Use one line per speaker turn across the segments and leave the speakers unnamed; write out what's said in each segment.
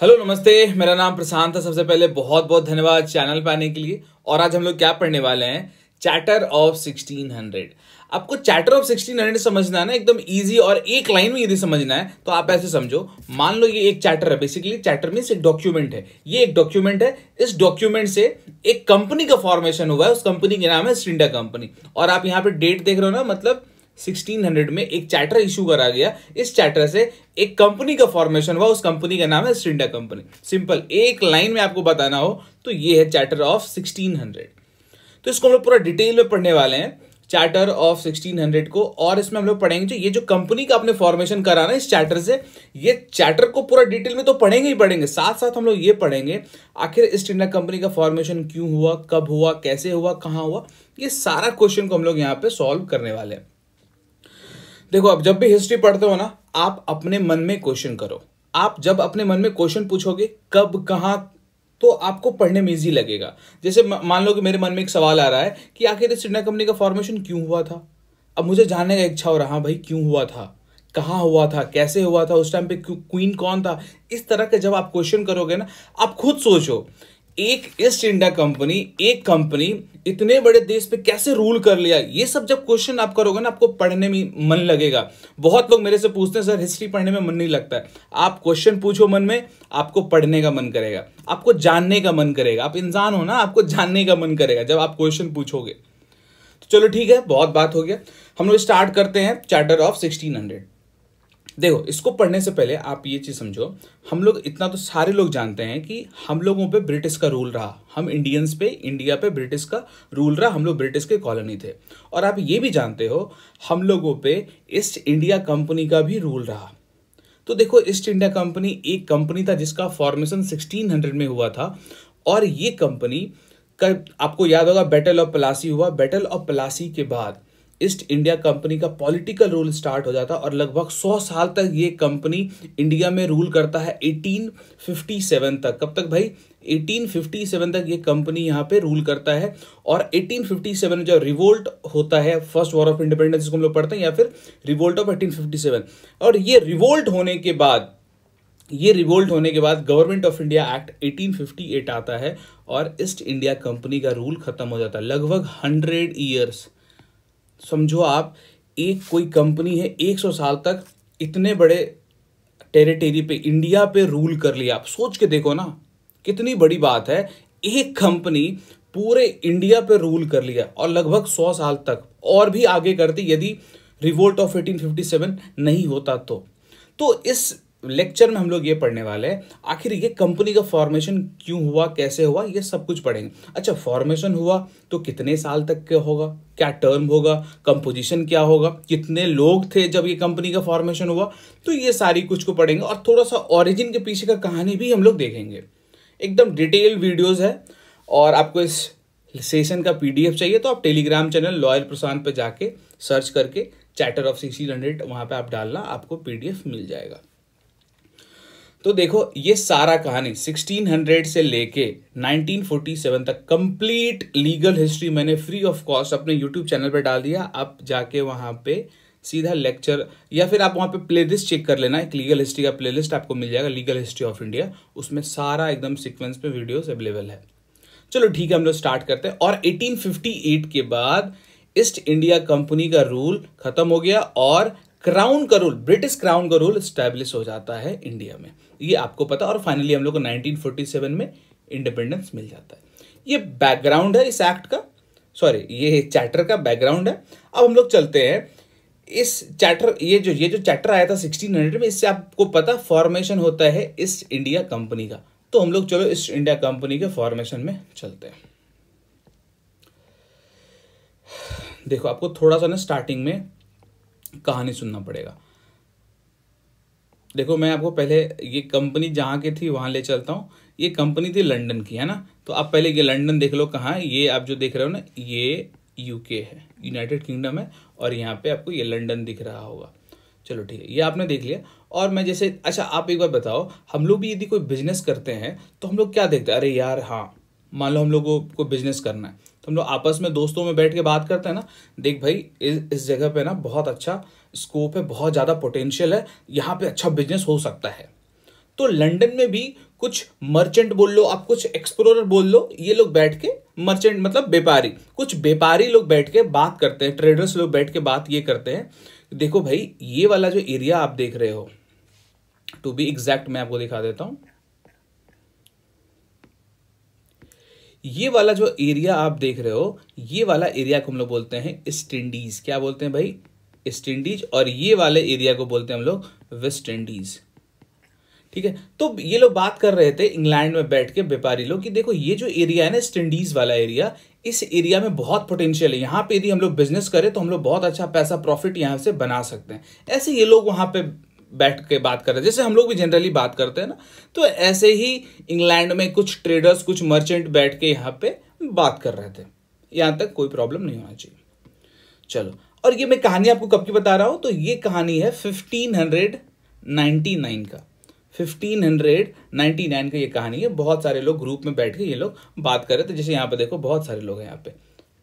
hello नमस्ते मेरा नाम प्रशांत है सबसे पहले बहुत बहुत धन्यवाद चैनल पर आने के लिए और आज हम लोग क्या पढ़ने वाले हैं चैटर ऑफ 1600 आपको चैटर ऑफ 1600 समझना है ना एकदम इजी और एक लाइन में यदि समझना है तो आप ऐसे समझो मान लो ये एक चैटर है बेसिकली चैटर मीन एक डॉक्यूमेंट है ये एक डॉक्यूमेंट है इस डॉक्यूमेंट से एक कंपनी का फॉर्मेशन हुआ है उस कंपनी के नाम है स्टिंडा कंपनी और आप यहाँ पे डेट देख रहे हो ना मतलब 1600 में एक चैटर इशू करा गया इस चैटर से एक कंपनी का फॉर्मेशन हुआ उस कंपनी का नाम है स्टिंडा कंपनी सिंपल एक लाइन में आपको बताना हो तो ये है चैटर ऑफ 1600 तो इसको हम लोग पूरा डिटेल में पढ़ने वाले हैं चार्टर ऑफ 1600 को और इसमें हम लोग पढ़ेंगे जो ये जो कंपनी का आपने फॉर्मेशन कराना ना इस चैटर से ये चैटर को पूरा डिटेल में तो पढ़ेंगे ही पढ़ेंगे साथ साथ हम लोग ये पढ़ेंगे आखिर इस इंडिया कंपनी का फॉर्मेशन क्यों हुआ कब हुआ कैसे हुआ कहाँ हुआ ये सारा क्वेश्चन को हम लोग यहाँ पे सॉल्व करने वाले हैं देखो अब जब भी हिस्ट्री पढ़ते हो ना आप अपने मन में क्वेश्चन करो आप जब अपने मन में क्वेश्चन पूछोगे कब कहाँ तो आपको पढ़ने में ईजी लगेगा जैसे मान लो कि मेरे मन में एक सवाल आ रहा है कि आखिर इस इंडिया कंपनी का फॉर्मेशन क्यों हुआ था अब मुझे जानने का इच्छा हो रहा हाँ भाई क्यों हुआ था कहाँ हुआ था कैसे हुआ था उस टाइम पे क्वीन कौन था इस तरह के जब आप क्वेश्चन करोगे ना आप खुद सोचो एक ईस्ट इंडिया कंपनी एक कंपनी इतने बड़े देश पे कैसे रूल कर लिया ये सब जब क्वेश्चन आप करोगे ना आपको पढ़ने में मन लगेगा बहुत लोग मेरे से पूछते हैं सर हिस्ट्री पढ़ने में मन नहीं लगता है आप क्वेश्चन पूछो मन में आपको पढ़ने का मन करेगा आपको जानने का मन करेगा आप इंसान हो ना आपको जानने का मन करेगा जब आप क्वेश्चन पूछोगे तो चलो ठीक है बहुत बात हो गया हम लोग स्टार्ट करते हैं चार्टर ऑफ सिक्सटीन हंड्रेड देखो इसको पढ़ने से पहले आप ये चीज़ समझो हम लोग इतना तो सारे लोग जानते हैं कि हम लोगों पे ब्रिटिश का रूल रहा हम इंडियंस पे इंडिया पे ब्रिटिश का रूल रहा हम लोग ब्रिटिश के कॉलोनी थे और आप ये भी जानते हो हम लोगों पे ईस्ट इंडिया कंपनी का भी रूल रहा तो देखो ईस्ट इंडिया कंपनी एक कंपनी था जिसका फॉर्मेशन सिक्सटीन में हुआ था और ये कंपनी का आपको याद होगा बैटल ऑफ पलासी हुआ बैटल ऑफ पलासी के बाद ईस्ट इंडिया कंपनी का पॉलिटिकल रूल स्टार्ट हो जाता है और लगभग 100 साल तक ये कंपनी इंडिया में रूल करता है 1857 तक कब तक भाई 1857 तक ये कंपनी यहाँ पे रूल करता है और 1857 में जो रिवोल्ट होता है फर्स्ट वॉर ऑफ इंडिपेंडेंस जिसको हम लोग पढ़ते हैं या फिर रिवोल्ट ऑफ 1857 और ये रिवोल्ट होने के बाद ये रिवोल्ट होने के बाद गवर्नमेंट ऑफ इंडिया एक्ट 1858 आता है और ईस्ट इंडिया कंपनी का रूल खत्म हो जाता है लगभग हंड्रेड ईयर्स समझो आप एक कोई कंपनी है 100 साल तक इतने बड़े टेरिटरी पे इंडिया पे रूल कर लिया आप सोच के देखो ना कितनी बड़ी बात है एक कंपनी पूरे इंडिया पे रूल कर लिया और लगभग सौ साल तक और भी आगे करती यदि रिवोल्ट ऑफ 1857 नहीं होता तो तो इस लेक्चर में हम लोग ये पढ़ने वाले हैं आखिर ये कंपनी का फॉर्मेशन क्यों हुआ कैसे हुआ ये सब कुछ पढ़ेंगे अच्छा फॉर्मेशन हुआ तो कितने साल तक के होगा क्या टर्म होगा कंपोजिशन क्या होगा कितने लोग थे जब ये कंपनी का फॉर्मेशन हुआ तो ये सारी कुछ को पढ़ेंगे और थोड़ा सा ऑरिजिन के पीछे का कहानी भी हम लोग देखेंगे एकदम डिटेल वीडियोज़ है और आपको इस सेशन का पी चाहिए तो आप टेलीग्राम चैनल लॉयल प्रशांत पर जाके सर्च करके चैटर ऑफ सिक्सटीन हंड्रेड वहाँ पर आप डालना आपको पी मिल जाएगा तो देखो ये सारा कहानी 1600 से लेके 1947 तक कंप्लीट लीगल हिस्ट्री मैंने फ्री ऑफ कॉस्ट अपने यूट्यूब चैनल पे डाल दिया आप जाके वहां पे सीधा लेक्चर या फिर आप वहाँ पे प्लेलिस्ट चेक कर लेना एक लीगल हिस्ट्री का प्लेलिस्ट आपको मिल जाएगा लीगल हिस्ट्री ऑफ इंडिया उसमें सारा एकदम सिक्वेंस में वीडियोस अवेलेबल है चलो ठीक है हम लोग स्टार्ट करते हैं और 1858 के बाद ईस्ट इंडिया कंपनी का रूल खत्म हो गया और क्राउन का रूल ब्रिटिश क्राउन का रूल स्टैब्लिश हो जाता है इंडिया में ये आपको पता और फाइनली हम लोग को 1947 में इंडिपेंडेंस मिल जाता है ये बैकग्राउंड है इस एक्ट का सॉरी ये चैटर का बैकग्राउंड है अब हम लोग चलते हैं इस चैटर ये जो ये जो चैटर आया था सिक्सटीन हंड्रेड में इससे आपको पता फॉर्मेशन होता है इस इंडिया कंपनी का तो हम लोग चलो इस इंडिया कंपनी के फॉर्मेशन में चलते हैं देखो आपको थोड़ा सा ना स्टार्टिंग में कहानी सुनना पड़ेगा देखो मैं आपको पहले ये कंपनी जहाँ की थी वहाँ ले चलता हूँ ये कंपनी थी लंदन की है ना तो आप पहले ये लंदन देख लो कहाँ है ये आप जो देख रहे हो ना ये यूके है यूनाइटेड किंगडम है और यहाँ पे आपको ये लंदन दिख रहा होगा चलो ठीक है ये आपने देख लिया और मैं जैसे अच्छा आप एक बार बताओ हम लोग भी यदि कोई बिजनेस करते हैं तो हम लोग क्या देखते हैं अरे यार हाँ मान लो हम लोगों को बिजनेस करना है तो हम लोग आपस में दोस्तों में बैठ के बात करते हैं ना देख भाई इस इस जगह पे ना बहुत अच्छा स्कोप है बहुत ज़्यादा पोटेंशियल है यहाँ पे अच्छा बिजनेस हो सकता है तो लंदन में भी कुछ मर्चेंट बोल लो आप कुछ एक्सप्लोरर बोल लो ये लोग बैठ के मर्चेंट मतलब व्यापारी कुछ व्यापारी लोग बैठ के बात करते हैं ट्रेडर्स लोग बैठ के बात ये करते हैं देखो भाई ये वाला जो एरिया आप देख रहे हो टू बी एग्जैक्ट मैं आपको दिखा देता हूँ ये वाला जो एरिया आप देख रहे हो ये वाला एरिया को हम लोग बोलते हैं ईस्ट इंडीज क्या बोलते हैं भाई ईस्ट इंडीज और ये वाले एरिया को बोलते हैं हम लोग वेस्ट इंडीज ठीक है तो ये लोग बात कर रहे थे इंग्लैंड में बैठ के व्यापारी लोग कि देखो ये जो एरिया है ना ईस्ट इंडीज वाला एरिया इस एरिया में बहुत पोटेंशियल है यहाँ पे यदि हम लोग बिजनेस करें तो हम लोग बहुत अच्छा पैसा प्रॉफिट यहाँ से बना सकते हैं ऐसे ये लोग वहाँ पे बैठ के बात कर रहे हैं जैसे हम लोग भी जनरली बात करते हैं ना तो ऐसे ही इंग्लैंड में कुछ ट्रेडर्स कुछ मर्चेंट बैठ के यहाँ पे बात कर रहे थे यहाँ तक कोई प्रॉब्लम नहीं होना चाहिए चलो और ये मैं कहानी आपको कब की बता रहा हूँ तो ये कहानी है फिफ्टीन हंड्रेड नाइन्टी नाइन का फिफ्टीन हंड्रेड नाइन्टी नाइन का ये कहानी है बहुत सारे लोग ग्रुप में बैठ के ये लोग बात कर रहे थे जैसे यहाँ पे देखो बहुत सारे लोग हैं यहाँ पे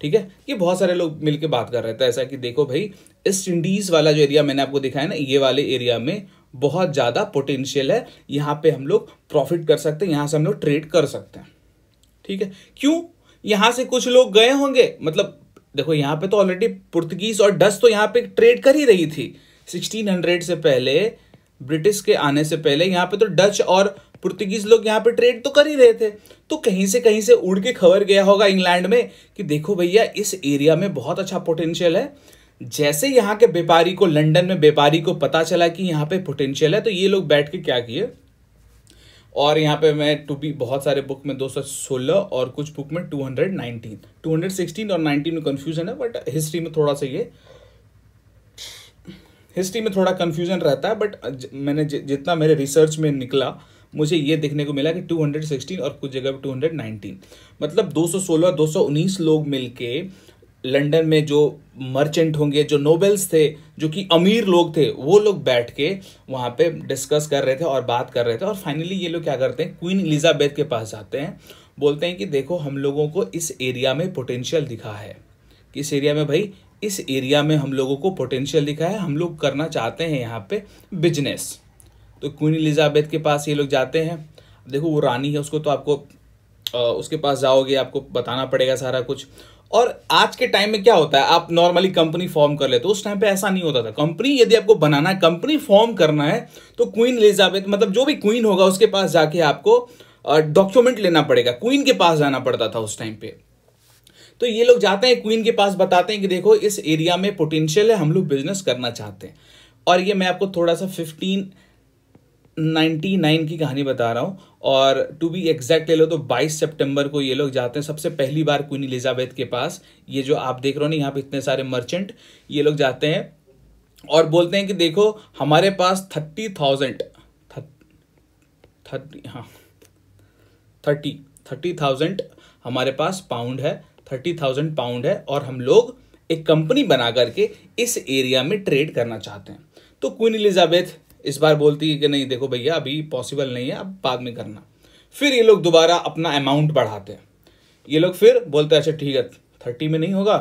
ठीक है ये बहुत सारे लोग मिलकर बात कर रहे थे तो ऐसा कि देखो भाई ईस्ट इंडीज़ वाला जो एरिया मैंने आपको दिखाया ना ये वाले एरिया में बहुत ज़्यादा पोटेंशियल है यहाँ पे हम लोग प्रॉफिट कर सकते हैं यहाँ से हम लोग ट्रेड कर सकते हैं ठीक है क्यों यहाँ से कुछ लोग गए होंगे मतलब देखो यहाँ पे तो ऑलरेडी पुर्तगीज और डच तो यहाँ पे ट्रेड कर ही रही थी 1600 से पहले ब्रिटिश के आने से पहले यहाँ पे तो डच और पुर्तगीज लोग यहाँ पे ट्रेड तो कर ही रहे थे तो कहीं से कहीं से उड़ के खबर गया होगा इंग्लैंड में कि देखो भैया इस एरिया में बहुत अच्छा पोटेंशियल है जैसे यहाँ के व्यापारी को लंदन में व्यापारी को पता चला कि यहाँ पे पोटेंशियल है तो ये लोग बैठ के क्या किए और यहाँ पे मैं टू बी बहुत सारे बुक में 216 और कुछ बुक में 219 216 और 19 में कन्फ्यूजन है बट हिस्ट्री में थोड़ा सा ये हिस्ट्री में थोड़ा कन्फ्यूजन रहता है बट मैंने जितना मेरे रिसर्च में निकला मुझे ये देखने को मिला कि 216 और कुछ जगह पर 219 मतलब 216 219 लोग मिलके लंदन में जो मर्चेंट होंगे जो नोबेल्स थे जो कि अमीर लोग थे वो लोग बैठ के वहाँ पे डिस्कस कर रहे थे और बात कर रहे थे और फाइनली ये लोग क्या करते हैं क्वीन एलिजाबेथ के पास जाते हैं बोलते हैं कि देखो हम लोगों को इस एरिया में पोटेंशियल दिखा है किस एरिया में भाई इस एरिया में हम लोगों को पोटेंशियल दिखा है हम लोग करना चाहते हैं यहाँ पे बिजनेस तो क्वीन एलिजाबेथ के पास ये लोग जाते हैं देखो वो रानी है उसको तो आपको आ, उसके पास जाओगे आपको बताना पड़ेगा सारा कुछ और आज के टाइम में क्या होता है आप नॉर्मली कंपनी फॉर्म कर लेते हो उस टाइम पे ऐसा नहीं होता था कंपनी यदि आपको बनाना है कंपनी फॉर्म करना है तो क्वीन एलिजाबेथ मतलब जो भी क्वीन होगा उसके पास जाके आपको डॉक्यूमेंट लेना पड़ेगा क्वीन के पास जाना पड़ता था उस टाइम पे तो ये लोग जाते हैं क्वीन के पास बताते हैं कि देखो इस एरिया में पोटेंशियल है हम लोग बिजनेस करना चाहते हैं और ये मैं आपको थोड़ा सा फिफ्टीन 1999 नाइन की कहानी बता रहा हूँ और टू बी एग्जैक्ट ले लो तो बाईस सितंबर को ये लोग जाते हैं सबसे पहली बार क्वीन एलिजाबेथ के पास ये जो आप देख रहे हो ना यहाँ पे इतने सारे मर्चेंट ये लोग जाते हैं और बोलते हैं कि देखो हमारे पास थर्टी थाउजेंड थर्टी हाँ थर्टी थर्टी थाउजेंड हमारे पास पाउंड है थर्टी थाउजेंड पाउंड है और हम लोग एक कंपनी बना करके इस एरिया में ट्रेड करना चाहते हैं तो क्वीन एलिजाबेथ इस बार बोलती है कि नहीं देखो भैया अभी पॉसिबल नहीं है अब बाद में करना फिर ये लोग दोबारा अपना अमाउंट बढ़ाते हैं ये लोग फिर बोलते हैं अच्छा ठीक है थर्टी में नहीं होगा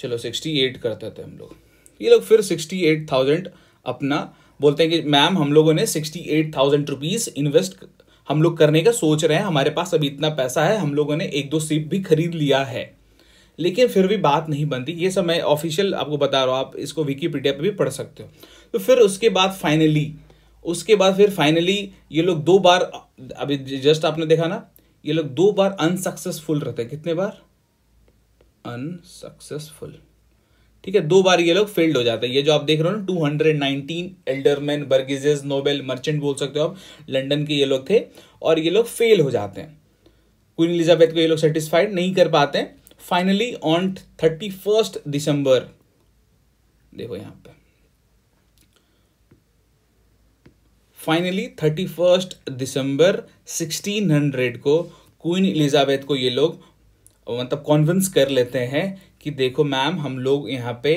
चलो सिक्सटी एट करते थे हम लोग ये लोग फिर सिक्सटी एट थाउजेंड अपना बोलते हैं कि मैम हम लोगों ने sixty eight thousand rupees invest हम लोग करने का सोच रहे हैं हमारे पास अभी इतना पैसा है हम लोगों ने एक दो सीप भी खरीद लिया है लेकिन फिर भी बात नहीं बनती ये सब मैं ऑफिशियल आपको बता रहा हूँ आप इसको विकीपीडिया पर भी पढ़ सकते हो तो फिर उसके बाद फाइनली उसके बाद फिर फाइनली ये लोग दो बार अभी जस्ट आपने देखा ना ये लोग दो बार अनसक्सेसफुल रहते हैं कितने बार अनसक्सेसफुल ठीक है दो बार ये लोग फेल्ड हो जाते हैं ये जो आप देख रहे हो ना two hundred nineteen alderman burgesses noble merchant बोल सकते हो आप लंडन के ये लोग थे और ये लोग फेल हो जाते हैं क्वीन एलिजाबेथ को ये लोग सेटिस्फाइड नहीं कर पाते finally on thirty first December देखो यहां पर फाइनली थर्टी फर्स्ट दिसंबर 1600 को क्वीन एलिजाबेथ को ये लोग मतलब कॉन्विंस कर लेते हैं कि देखो मैम हम लोग यहाँ पे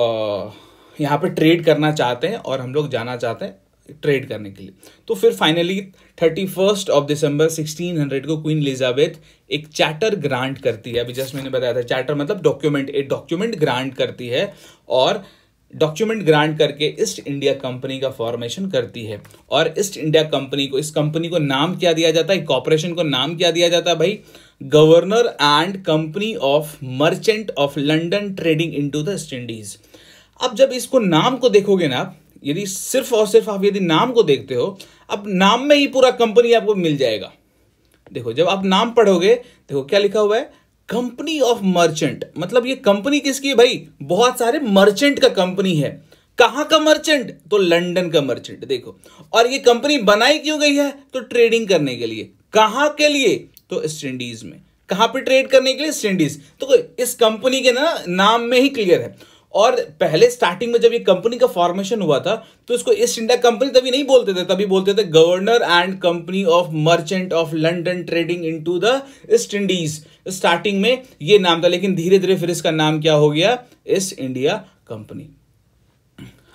आ, यहाँ पे ट्रेड करना चाहते हैं और हम लोग जाना चाहते हैं ट्रेड करने के लिए तो फिर finally thirty first of December sixteen hundred को क्वीन एलिजाबेथ एक चैटर ग्रांट करती है अभी जस्ट मैंने बताया था चैटर मतलब डॉक्यूमेंट एक डॉक्यूमेंट ग्रांट करती है और डॉक्यूमेंट ग्रांट करके ईस्ट इंडिया कंपनी का फॉर्मेशन करती है और ईस्ट इंडिया कंपनी को इस कंपनी को नाम क्या दिया जाता है कॉरपोरेशन को नाम क्या दिया जाता है भाई governor and company of merchant of London trading to the East Indies अब जब इसको नाम को देखोगे ना यदि सिर्फ और सिर्फ आप यदि नाम को देखते हो अब नाम में ही पूरा कंपनी आपको मिल जाएगा देखो जब आप नाम पढ़ोगे देखो क्या लिखा हुआ है कंपनी ऑफ मर्चेंट मतलब ये कंपनी किसकी है भाई बहुत सारे मर्चेंट का कंपनी है कहां का मर्चेंट तो लंदन का मर्चेंट देखो और ये कंपनी बनाई क्यों गई है तो ट्रेडिंग करने के लिए कहां के लिए तो ईस्ट इंडीज में कहां पे ट्रेड करने के लिए ईस्ट इंडीज तो इस कंपनी के ना नाम में ही क्लियर है और पहले स्टार्टिंग में जब ये कंपनी का फॉर्मेशन हुआ था तो इसको ईस्ट इंडिया कंपनी तभी नहीं बोलते थे तभी बोलते थे governor and company of merchant of London trading in to the East Indies starting में ये नाम था लेकिन धीरे धीरे फिर इसका नाम क्या हो गया East India Company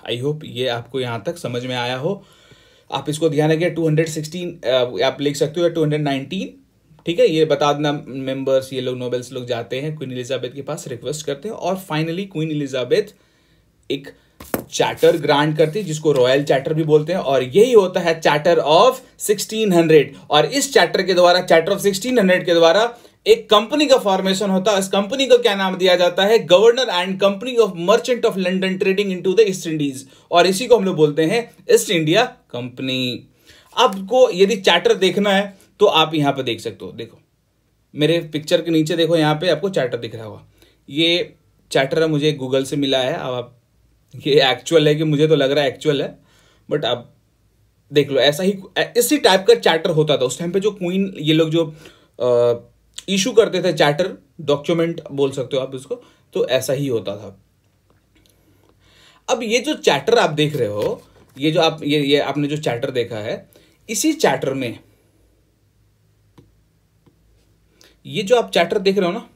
I hope ये आपको यहां तक समझ में आया हो आप इसको ध्यान रखिए 216 आप लिख सकते हो नाइनटीन ठीक है ये बता देना मेंबर्स ये लोग नोबेल्स लोग जाते हैं क्वीन एलिजाबेथ के पास रिक्वेस्ट करते हैं और फाइनली क्वीन एलिजाबेथ एक चार्टर ग्रांट करती है जिसको रॉयल चार्टर भी बोलते हैं और यही होता है चार्टर ऑफ 1600 और इस चार्टर के द्वारा चार्टर ऑफ 1600 के द्वारा एक कंपनी का फॉर्मेशन होता है इस कंपनी को क्या नाम दिया जाता है governor and company of merchant of London trading in the East Indies और इसी को हम लोग बोलते हैं ईस्ट इंडिया कंपनी आपको यदि चार्टर देखना है तो आप यहाँ पर देख सकते हो देखो मेरे पिक्चर के नीचे देखो यहाँ पे आपको चैटर दिख रहा होगा ये चैटर मुझे गूगल से मिला है अब आप ये एक्चुअल है कि मुझे तो लग रहा है एक्चुअल है बट आप देख लो ऐसा ही इसी टाइप का चैटर होता था उस टाइम पे जो क्वीन ये लोग जो इशू करते थे चैटर डॉक्यूमेंट बोल सकते हो आप इसको तो ऐसा ही होता था अब ये जो चैटर आप देख रहे हो ये जो आप ये ये आपने जो चैटर देखा है इसी चैटर में ये जो आप चैटर देख रहे हो ना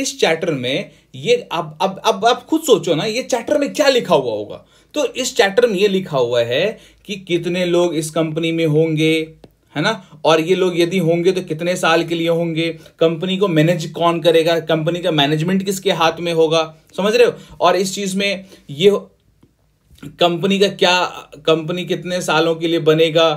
इस चैटर में ये अब अब अब आप खुद सोचो ना ये चैटर में क्या लिखा हुआ होगा तो इस चैटर में ये लिखा हुआ है कि कितने लोग इस कंपनी में होंगे है ना और ये लोग यदि होंगे तो कितने साल के लिए होंगे कंपनी को मैनेज कौन करेगा कंपनी का मैनेजमेंट किसके हाथ में होगा समझ रहे हो और इस चीज में ये कंपनी का क्या कंपनी कितने सालों के लिए बनेगा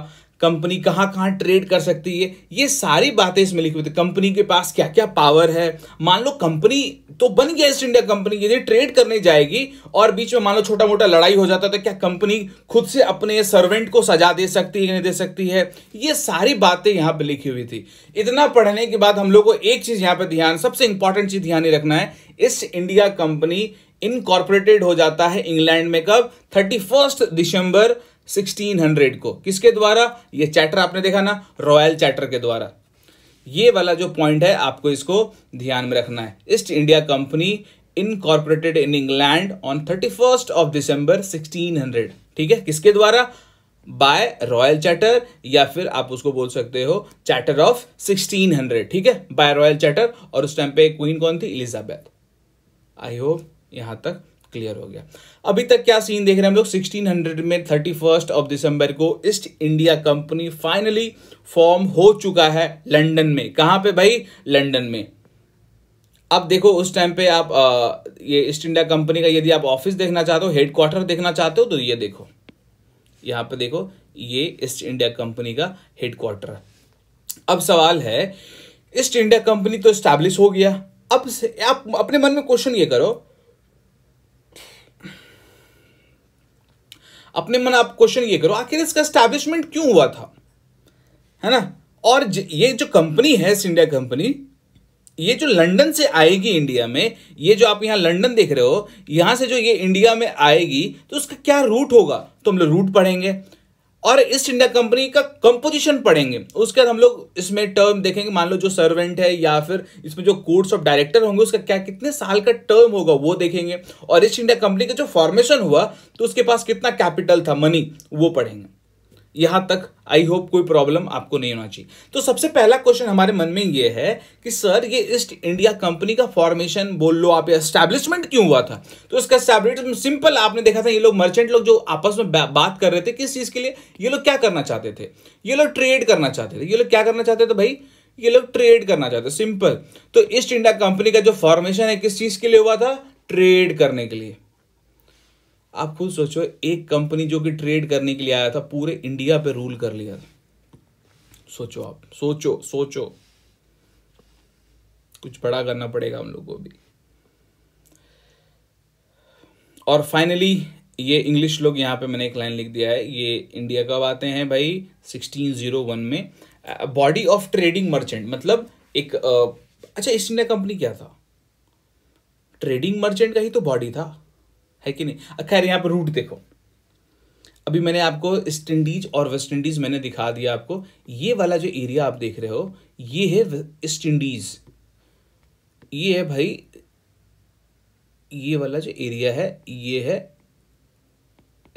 कंपनी कहाँ कहाँ ट्रेड कर सकती है ये सारी बातें इसमें लिखी हुई थी कंपनी के पास क्या क्या पावर है मान लो कंपनी तो बन गया ईस्ट इंडिया कंपनी यदि ट्रेड करने जाएगी और बीच में मान लो छोटा मोटा लड़ाई हो जाता है तो क्या कंपनी खुद से अपने सर्वेंट को सजा दे सकती है नहीं दे सकती है ये सारी बातें यहाँ पर लिखी हुई थी इतना पढ़ने के बाद हम लोग को एक चीज़ यहाँ पर ध्यान सबसे इंपॉर्टेंट चीज़ ध्यान ही रखना है ईस्ट इंडिया कंपनी इनकॉर्पोरेटेड हो जाता है इंग्लैंड में कब थर्टी फर्स्ट दिसंबर 1600 को किसके द्वारा ये चैटर आपने देखा ना रॉयल चैटर के द्वारा ये वाला जो पॉइंट है आपको इसको ध्यान में रखना है East India Company incorporated in England on thirty first of December 1600 ठीक है किसके द्वारा बाय रॉयल चैटर या फिर आप उसको बोल सकते हो चैटर ऑफ 1600 ठीक है बाय रॉयल चैटर और उस टाइम पे क्वीन कौन थी इलिजाबेथ आई होप यहां तक क्लियर हो गया अभी तक क्या सीन देख रहे हैं हम लोग 1600 में 31st ऑफ दिसंबर को East India Company finally form हो चुका है लंदन में कहां पे भाई लंदन में अब देखो उस टाइम पे आप आ, ये ईस्ट इंडिया कंपनी का यदि आप ऑफिस देखना चाहते हो हेडक्वार्टर देखना चाहते हो तो ये देखो यहां पर देखो ये ईस्ट इंडिया कंपनी का हेडक्वार्टर अब सवाल है ईस्ट इंडिया कंपनी तो स्टैब्लिश हो गया अब आप अपने मन में क्वेश्चन ये करो अपने मन आप क्वेश्चन ये करो आखिर इसका स्टैब्लिशमेंट क्यों हुआ था है ना और ये जो कंपनी है इंडिया कंपनी ये जो लंदन से आएगी इंडिया में ये जो आप यहां लंदन देख रहे हो यहां से जो ये इंडिया में आएगी तो उसका क्या रूट होगा तो हम लोग रूट पढ़ेंगे और ईस्ट इंडिया कंपनी का कंपोजिशन पढ़ेंगे उसके बाद हम लोग इसमें टर्म देखेंगे मान लो जो सर्वेंट है या फिर इसमें जो कोर्ट्स ऑफ डायरेक्टर होंगे उसका क्या कितने साल का टर्म होगा वो देखेंगे और ईस्ट इंडिया कंपनी का जो फॉर्मेशन हुआ तो उसके पास कितना कैपिटल था मनी वो पढ़ेंगे यहां तक आई होप कोई प्रॉब्लम आपको नहीं होना चाहिए तो सबसे पहला क्वेश्चन हमारे मन में यह है कि सर ये ईस्ट इंडिया कंपनी का फॉर्मेशन बोल लो आप एस्टेब्लिशमेंट क्यों हुआ था तो इसका एस्टैब्लिशमेंट सिंपल आपने देखा था ये लोग मर्चेंट लोग जो आपस में बात कर रहे थे किस चीज़ के लिए ये लोग क्या करना चाहते थे ये लोग ट्रेड करना चाहते थे ये लोग क्या करना चाहते थे भाई ये लोग ट्रेड करना चाहते सिंपल तो ईस्ट इंडिया कंपनी का जो फॉर्मेशन है किस चीज़ के लिए हुआ था ट्रेड करने के लिए आप खुद सोचो एक कंपनी जो कि ट्रेड करने के लिए आया था पूरे इंडिया पे रूल कर लिया था सोचो आप सोचो सोचो कुछ बड़ा करना पड़ेगा हम लोग को भी और फाइनली ये इंग्लिश लोग यहाँ पे मैंने एक लाइन लिख दिया है ये इंडिया कब आते हैं भाई 1601 में बॉडी ऑफ ट्रेडिंग मर्चेंट मतलब एक अच्छा ईस्ट इंडिया कंपनी क्या था ट्रेडिंग मर्चेंट का ही तो बॉडी था है कि नहीं खैर यहाँ पर रूट देखो अभी मैंने आपको ईस्ट इंडीज और वेस्ट इंडीज मैंने दिखा दिया आपको ये वाला जो एरिया आप देख रहे हो ये है ईस्ट इंडीज ये है भाई ये वाला जो एरिया है ये है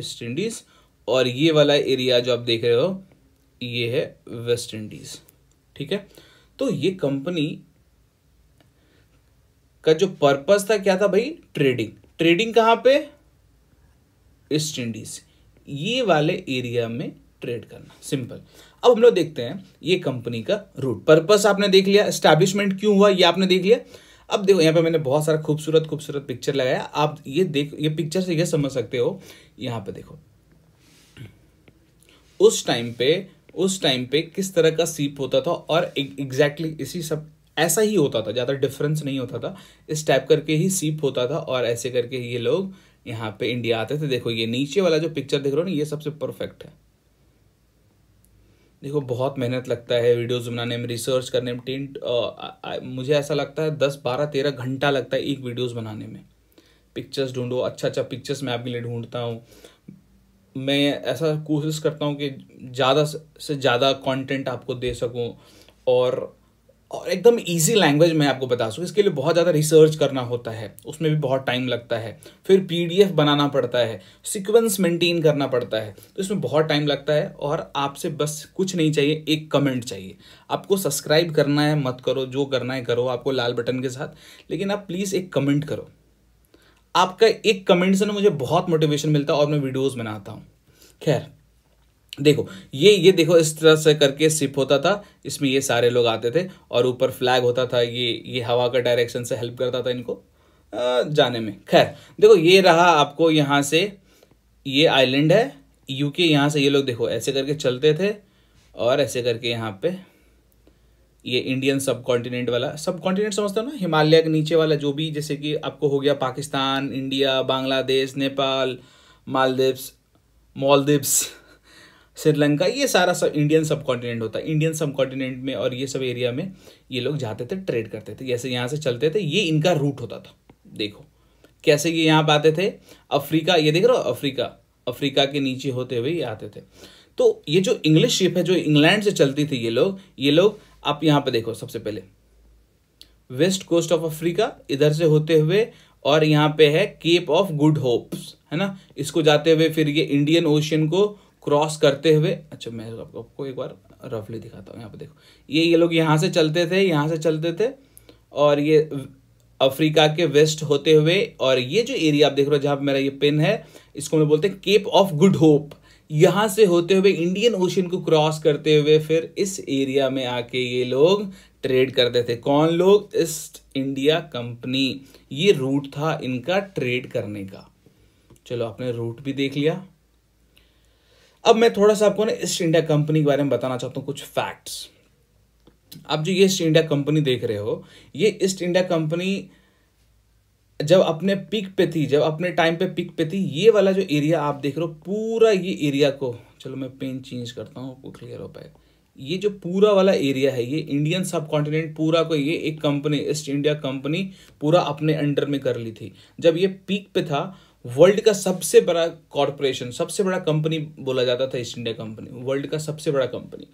ईस्ट इंडीज और ये वाला एरिया जो आप देख रहे हो ये है वेस्ट इंडीज ठीक है तो ये कंपनी का जो पर्पस था क्या था भाई ट्रेडिंग ट्रेडिंग कहां पे ईस्ट इंडीज ये वाले एरिया में ट्रेड करना सिंपल अब हम लोग देखते हैं ये कंपनी का रूट पर्पस आपने देख लिया एस्टैब्लिशमेंट क्यों हुआ ये आपने देख लिया अब देखो यहाँ पे मैंने बहुत सारा खूबसूरत खूबसूरत पिक्चर लगाया आप ये देख ये पिक्चर से ये समझ सकते हो यहाँ पे देखो उस टाइम पे उस टाइम पे किस तरह का सीप होता था और एग्जैक्टली exactly इसी सब ऐसा ही होता था ज़्यादा डिफरेंस नहीं होता था इस टाइप करके ही सीप होता था और ऐसे करके ये लोग यहाँ पे इंडिया आते थे देखो ये नीचे वाला जो पिक्चर देख रहे हो ना ये सबसे परफेक्ट है देखो बहुत मेहनत लगता है वीडियोज़ बनाने में रिसर्च करने में टेंट मुझे ऐसा लगता है दस बारह तेरह घंटा लगता है एक वीडियोज़ बनाने में पिक्चर्स ढूंढो अच्छा अच्छा पिक्चर्स मैं आपके लिए ढूंढता हूँ मैं ऐसा कोशिश करता हूँ कि ज़्यादा से ज़्यादा कंटेंट आपको दे सकूँ और और एकदम इजी लैंग्वेज मैं आपको बता सकूँ इसके लिए बहुत ज़्यादा रिसर्च करना होता है उसमें भी बहुत टाइम लगता है फिर पीडीएफ बनाना पड़ता है सीक्वेंस मेंटेन करना पड़ता है तो इसमें बहुत टाइम लगता है और आपसे बस कुछ नहीं चाहिए एक कमेंट चाहिए आपको सब्सक्राइब करना है मत करो जो करना है करो आपको लाल बटन के साथ लेकिन आप प्लीज़ एक कमेंट करो आपका एक कमेंट से ना मुझे बहुत मोटिवेशन मिलता है और मैं वीडियोज़ बनाता हूँ खैर देखो ये ये देखो इस तरह से करके सिप होता था इसमें ये सारे लोग आते थे और ऊपर फ्लैग होता था ये ये हवा का डायरेक्शन से हेल्प करता था इनको जाने में खैर देखो ये रहा आपको यहाँ से ये आइलैंड है यूके यहाँ से ये लोग देखो ऐसे करके चलते थे और ऐसे करके यहाँ पे ये इंडियन सब कॉन्टिनेंट वाला सब कॉन्टिनेंट समझते हो ना हिमालय के नीचे वाला जो भी जैसे कि आपको हो गया पाकिस्तान इंडिया बांग्लादेश नेपाल मालदीव्स मॉलदीव्स श्रीलंका ये सारा सब इंडियन सब कॉन्टिनेंट होता है इंडियन सब कॉन्टिनेंट में और ये सब एरिया में ये लोग जाते थे ट्रेड करते थे जैसे यहाँ से चलते थे ये इनका रूट होता था देखो कैसे ये यहाँ पर आते थे अफ्रीका ये देख रहे हो अफ्रीका अफ्रीका के नीचे होते हुए ये आते थे तो ये जो इंग्लिश शिप है जो इंग्लैंड से चलती थी ये लोग ये लोग आप यहाँ पर देखो सबसे पहले वेस्ट कोस्ट ऑफ अफ्रीका इधर से होते हुए और यहाँ पे है केप ऑफ गुड होप्स है ना इसको जाते हुए फिर ये इंडियन ओशियन को क्रॉस करते हुए अच्छा मैं आपको आपको एक बार रफली दिखाता हूँ यहाँ पे देखो ये ये लोग यहाँ से चलते थे यहाँ से चलते थे और ये अफ्रीका के वेस्ट होते हुए और ये जो एरिया आप देख रहे हो जहाँ मेरा ये पिन है इसको मैं बोलते हैं केप ऑफ गुड होप यहाँ से होते हुए इंडियन ओशन को क्रॉस करते हुए फिर इस एरिया में आके ये लोग ट्रेड करते थे कौन लोग ईस्ट इंडिया कंपनी ये रूट था इनका ट्रेड करने का चलो आपने रूट भी देख लिया अब मैं थोड़ा सा आपको ना ईस्ट इंडिया कंपनी के बारे में बताना चाहता हूँ कुछ फैक्ट्स आप जो ये ईस्ट इंडिया कंपनी देख रहे हो ये ईस्ट इंडिया कंपनी जब अपने पिक पे थी जब अपने टाइम पे पिक पे थी ये वाला जो एरिया आप देख रहे हो पूरा ये एरिया को चलो मैं पेन चेंज करता हूँ आपको क्लियर हो पाए ये जो पूरा वाला एरिया है ये इंडियन सब कॉन्टिनेंट पूरा को ये एक कंपनी ईस्ट इंडिया कंपनी पूरा अपने अंडर में कर ली थी जब ये पीक पे था वर्ल्ड का सबसे बड़ा कॉरपोरेशन सबसे बड़ा कंपनी बोला जाता था ईस्ट इंडिया कंपनी वर्ल्ड का सबसे बड़ा कंपनी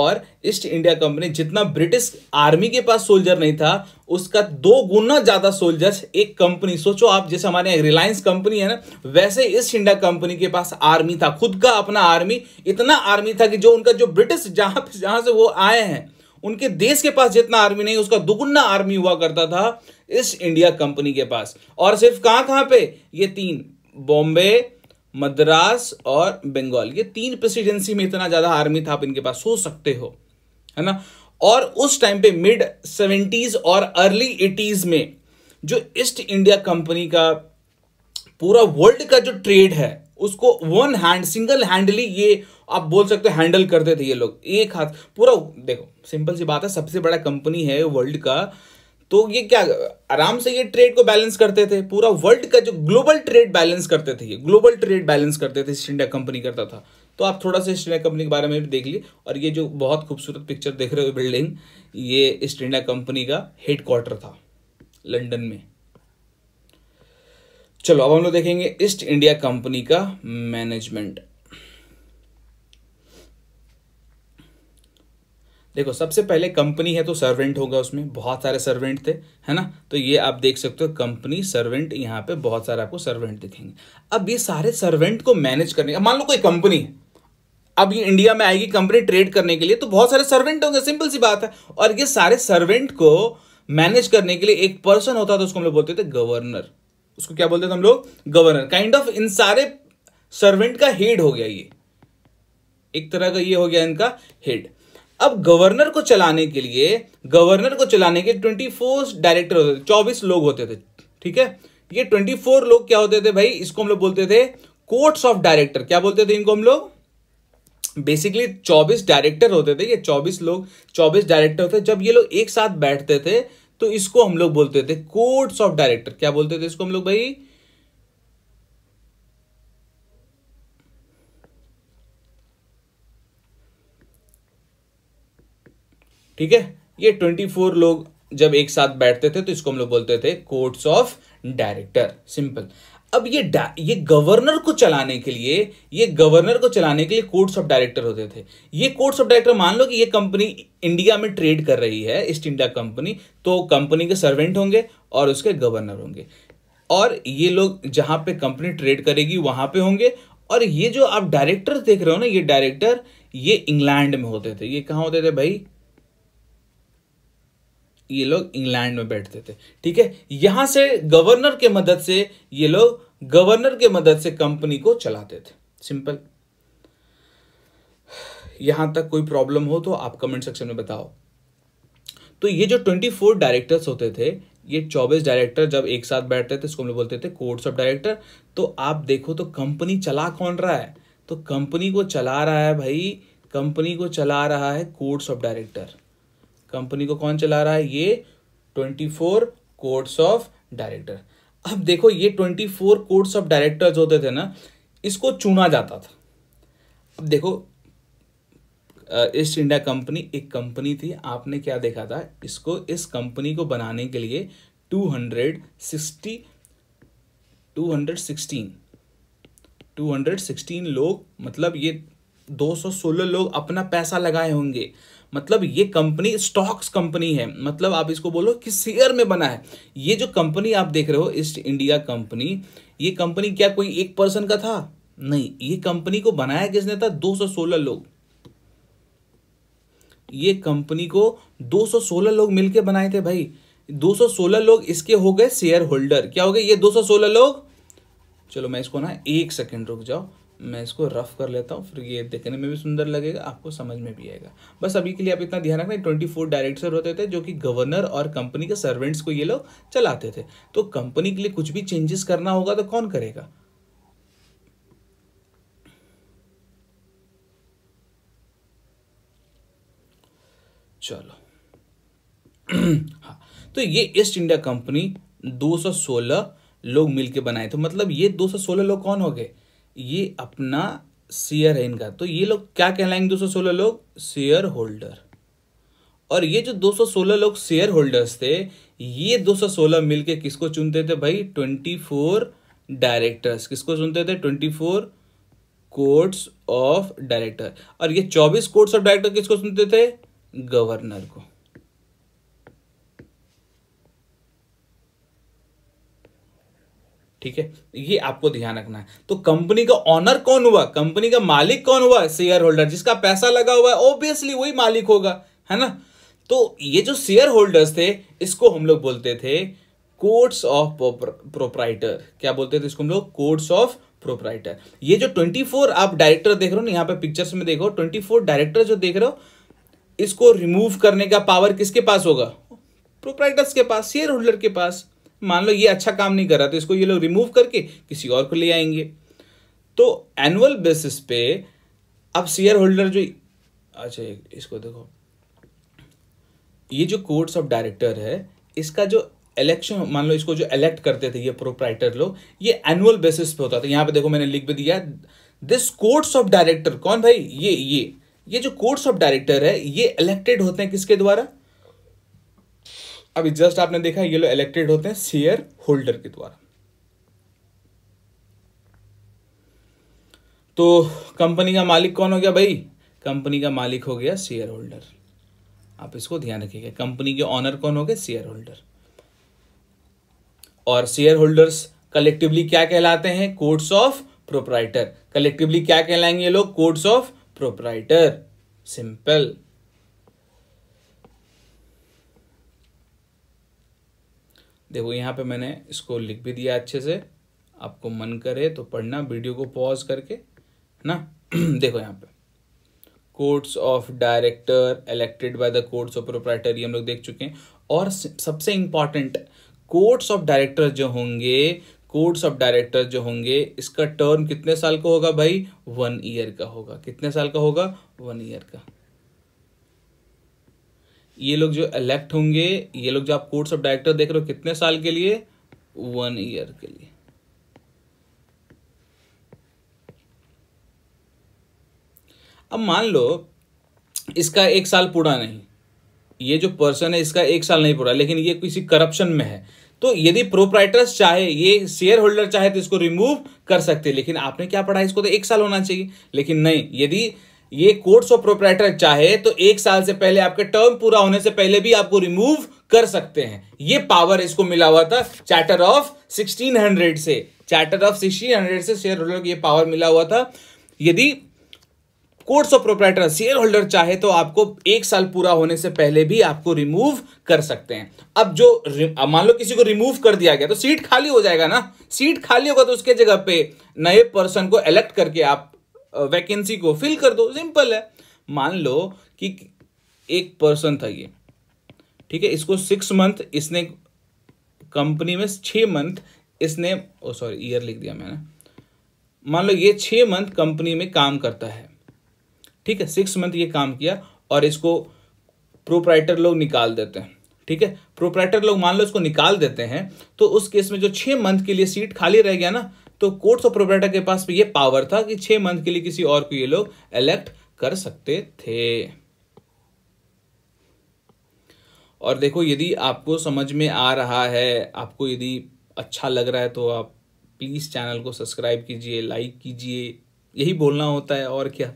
और ईस्ट इंडिया कंपनी जितना ब्रिटिश आर्मी के पास सोल्जर नहीं था उसका दो गुना ज्यादा सोल्जर्स एक कंपनी सोचो आप जैसे हमारे यहाँ रिलायंस कंपनी है ना वैसे ईस्ट इंडिया कंपनी के पास आर्मी था खुद का अपना आर्मी इतना आर्मी था कि जो उनका जो ब्रिटिश जहां जहां से वो आए हैं उनके देश के पास जितना आर्मी नहीं उसका दुगुना आर्मी हुआ करता था इस इंडिया कंपनी के पास और सिर्फ कहां कहां पे ये तीन बॉम्बे मद्रास और बंगाल ये तीन प्रेसिडेंसी में इतना ज्यादा आर्मी था आप इनके पास सोच सकते हो है ना और उस टाइम पे मिड सेवेंटीज और अर्ली एटीज में जो ईस्ट इंडिया कंपनी का पूरा वर्ल्ड का जो ट्रेड है उसको वन हैंड सिंगल हैंडली ये आप बोल सकते हो हैंडल करते थे ये लोग एक हाथ पूरा देखो सिंपल सी बात है सबसे बड़ा कंपनी है वर्ल्ड का तो ये क्या आराम से ये ट्रेड को बैलेंस करते थे पूरा वर्ल्ड का जो ग्लोबल ट्रेड बैलेंस करते थे ये ग्लोबल ट्रेड बैलेंस करते थे ईस्ट इंडिया कंपनी करता था तो आप थोड़ा सा ईस्ट इंडिया कंपनी के बारे में भी देख लिए और ये जो बहुत खूबसूरत पिक्चर देख रहे हो बिल्डिंग ये ईस्ट इंडिया कंपनी का हेड क्वार्टर था लंडन में चलो अब हम लोग देखेंगे ईस्ट इंडिया कंपनी का मैनेजमेंट देखो सबसे पहले कंपनी है तो सर्वेंट होगा उसमें बहुत सारे सर्वेंट थे है ना तो ये आप देख सकते हो कंपनी सर्वेंट यहाँ पे बहुत सारे आपको सर्वेंट दिखेंगे अब ये सारे सर्वेंट को मैनेज करने का मान लो कोई कंपनी अब ये इंडिया में आएगी कंपनी ट्रेड करने के लिए तो बहुत सारे सर्वेंट होंगे सिंपल सी बात है और ये सारे सर्वेंट को मैनेज करने के लिए एक पर्सन होता था उसको हम लोग बोलते थे गवर्नर उसको क्या बोलते थे हम लोग गवर्नर काइंड ऑफ इन सारे सर्वेंट का हेड हो गया ये एक तरह का ये हो गया इनका हेड अब गवर्नर को चलाने के लिए गवर्नर को चलाने के ट्वेंटी फोर डायरेक्टर होते थे चौबीस लोग होते थे ठीक है ये ट्वेंटी फोर लोग क्या होते थे भाई इसको हम लोग बोलते थे कोर्ट्स ऑफ डायरेक्टर क्या बोलते थे इनको हम लोग बेसिकली 24 डायरेक्टर होते थे ये 24 लोग 24 डायरेक्टर होते जब ये लोग एक साथ बैठते थे तो इसको हम लोग बोलते थे कोर्ट्स ऑफ डायरेक्टर क्या बोलते थे इसको हम लोग भाई ठीक है ये ट्वेंटी फोर लोग जब एक साथ बैठते थे तो इसको हम लोग बोलते थे कोर्ट्स ऑफ डायरेक्टर सिंपल अब ये ये गवर्नर को चलाने के लिए ये गवर्नर को चलाने के लिए कोर्ट्स ऑफ डायरेक्टर होते थे ये कोर्ट्स ऑफ डायरेक्टर मान लो कि ये कंपनी इंडिया में ट्रेड कर रही है ईस्ट इंडिया कंपनी तो कंपनी के सर्वेंट होंगे और उसके गवर्नर होंगे और ये लोग जहां पे कंपनी ट्रेड करेगी वहां पे होंगे और ये जो आप डायरेक्टर देख रहे हो ना ये डायरेक्टर ये इंग्लैंड में होते थे ये कहाँ होते थे भाई ये लोग इंग्लैंड में बैठते थे ठीक है यहां से गवर्नर के मदद से ये लोग गवर्नर के मदद से कंपनी को चलाते थे सिंपल यहां तक कोई प्रॉब्लम हो तो आप कमेंट सेक्शन में बताओ तो ये जो ट्वेंटी फोर डायरेक्टर्स होते थे ये चौबीस डायरेक्टर जब एक साथ बैठते थे इसको हम लोग बोलते थे कोर्ट्स ऑफ डायरेक्टर तो आप देखो तो कंपनी चला कौन रहा है तो कंपनी को चला रहा है भाई कंपनी को चला रहा है कोर्ट्स ऑफ डायरेक्टर कंपनी को कौन चला रहा है ये twenty four courts of director अब देखो ये twenty four courts of directors होते थे ना इसको चुना जाता था अब देखो ईस्ट इंडिया कंपनी एक कंपनी थी आपने क्या देखा था इसको इस कंपनी को बनाने के लिए two hundred sixty two hundred sixteen two hundred sixteen लोग मतलब ये दो सौ सोलह लोग अपना पैसा लगाए होंगे मतलब ये कंपनी स्टॉक्स कंपनी है मतलब आप इसको बोलो कि शेयर में बना है ये जो कंपनी आप देख रहे हो ईस्ट इंडिया कंपनी ये कंपनी क्या कोई एक पर्सन का था नहीं ये कंपनी को बनाया किसने था 216 लोग ये कंपनी को 216 लोग मिलके बनाए थे भाई 216 लोग इसके हो गए शेयर होल्डर क्या हो गए ये 216 लोग चलो मैं इसको ना एक सेकंड रुक जाओ मैं इसको रफ़ कर लेता हूँ फिर ये देखने में भी सुंदर लगेगा आपको समझ में भी आएगा बस अभी के लिए आप इतना ध्यान रखना ट्वेंटी फोर डायरेक्टर होते थे जो कि गवर्नर और कंपनी के सर्वेंट्स को ये लोग चलाते थे तो कंपनी के लिए कुछ भी चेंजेस करना होगा तो कौन करेगा चलो हाँ तो ये ईस्ट इंडिया कंपनी 216 लोग मिलके बनाए थे मतलब ये 216 लोग कौन हो गए ये अपना शेयर है इनका तो ये लोग क्या कहलाएंगे 216 लोग शेयर होल्डर और ये जो 216 लोग शेयर होल्डर्स थे ये 216 मिलके किसको चुनते थे भाई 24 डायरेक्टर्स किसको चुनते थे 24 कोर्ट्स ऑफ डायरेक्टर और ये 24 कोर्ट्स ऑफ डायरेक्टर किसको चुनते थे गवर्नर को ठीक है ये आपको ध्यान रखना है तो कंपनी का ऑनर कौन हुआ कंपनी का मालिक कौन हुआ शेयर होल्डर जिसका पैसा लगा हुआ है ऑब्वियसली वही मालिक होगा है ना तो ये जो शेयर होल्डर्स थे इसको हम लोग बोलते थे कोर्ट्स ऑफ प्रोपराइटर क्या बोलते थे इसको हम लोग कोर्ट्स ऑफ प्रोपराइटर ये जो 24 आप डायरेक्टर देख रहे हो ना यहाँ पे पिक्चर्स में देखो 24 डायरेक्टर जो देख रहे हो इसको रिमूव करने का पावर किसके पास होगा प्रोपराइटर्स के पास शेयर होल्डर के पास मान लो ये अच्छा काम नहीं कर रहा तो इसको ये लोग रिमूव करके किसी और को ले आएंगे तो एनुअल बेसिस पे अब शेयर होल्डर जो अच्छा इसको देखो ये जो कोर्ट्स ऑफ डायरेक्टर है इसका जो इलेक्शन मान लो इसको जो इलेक्ट करते थे ये प्रोप्राइटर लोग ये एनुअल बेसिस पे होता था यहां पे देखो मैंने लिख भी दिया दिस कोर्ट्स ऑफ डायरेक्टर कौन भाई ये ये ये जो कोर्ट्स ऑफ डायरेक्टर है ये इलेक्टेड होते हैं किसके द्वारा अभी जस्ट आपने देखा ये लोग इलेक्टेड होते हैं शेयर होल्डर के द्वारा तो कंपनी का मालिक कौन हो गया भाई कंपनी का मालिक हो गया शेयर होल्डर आप इसको ध्यान रखिएगा कंपनी के ऑनर कौन हो गए शेयर होल्डर और शेयर होल्डर्स कलेक्टिवली क्या कहलाते हैं कोर्ट्स ऑफ प्रोपराइटर कलेक्टिवली क्या कहलाएंगे लोग कोर्ट्स ऑफ प्रोपराइटर सिंपल देखो यहाँ पे मैंने इसको लिख भी दिया अच्छे से आपको मन करे तो पढ़ना वीडियो को पॉज करके है ना देखो यहाँ पे courts of director elected by the courts of proprietary हम लोग देख चुके हैं और सबसे इंपॉर्टेंट कोर्ट्स ऑफ डायरेक्टर जो होंगे कोर्ट्स ऑफ डायरेक्टर जो होंगे इसका टर्म कितने साल का होगा भाई वन ईयर का होगा कितने साल का होगा वन ईयर का ये लोग जो इलेक्ट होंगे ये लोग जो आप कोर्ट्स ऑफ डायरेक्टर देख रहे हो कितने साल के लिए वन ईयर के लिए अब मान लो इसका एक साल पूरा नहीं ये जो पर्सन है इसका एक साल नहीं पूरा लेकिन ये किसी करप्शन में है तो यदि प्रोपराइटर्स चाहे ये शेयर होल्डर चाहे तो इसको रिमूव कर सकते लेकिन आपने क्या पढ़ा इसको तो एक साल होना चाहिए लेकिन नहीं यदि ये कोर्ट्स ऑफ प्रोपराइटर चाहे तो एक साल से पहले आपके टर्म पूरा होने से पहले भी आपको रिमूव कर सकते हैं ये पावर इसको मिला हुआ था चार्टर ऑफ 1600 से चार्टर ऑफ 1600 से शेयर होल्डर को ये पावर मिला हुआ था यदि courts of proprietor share holder चाहे तो आपको एक साल पूरा होने से पहले भी आपको रिमूव कर सकते हैं अब जो मान लो किसी को रिमूव कर दिया गया तो सीट खाली हो जाएगा ना सीट खाली होगा तो उसके जगह पे नए पर्सन को इलेक्ट करके आप वैकेंसी को फिल कर दो सिंपल है मान लो कि एक पर्सन था ये ठीक है इसको सिक्स मंथ इसने कंपनी में छ मंथ इसने ओ सॉरी ईयर लिख दिया मैंने मान लो ये छ मंथ कंपनी में काम करता है ठीक है सिक्स मंथ ये काम किया और इसको प्रोपराइटर लोग निकाल देते हैं ठीक है प्रोपराइटर लोग मान लो इसको निकाल देते हैं तो उस केस में जो छः मंथ के लिए सीट खाली रह गया ना तो कोर्ट्स ऑफ प्रोपरेटर के पास ये पावर था कि छह मंथ के लिए किसी और को ये लोग इलेक्ट कर सकते थे और देखो यदि आपको समझ में आ रहा है आपको यदि अच्छा लग रहा है तो आप प्लीज़ चैनल को सब्सक्राइब कीजिए लाइक कीजिए यही बोलना होता है और क्या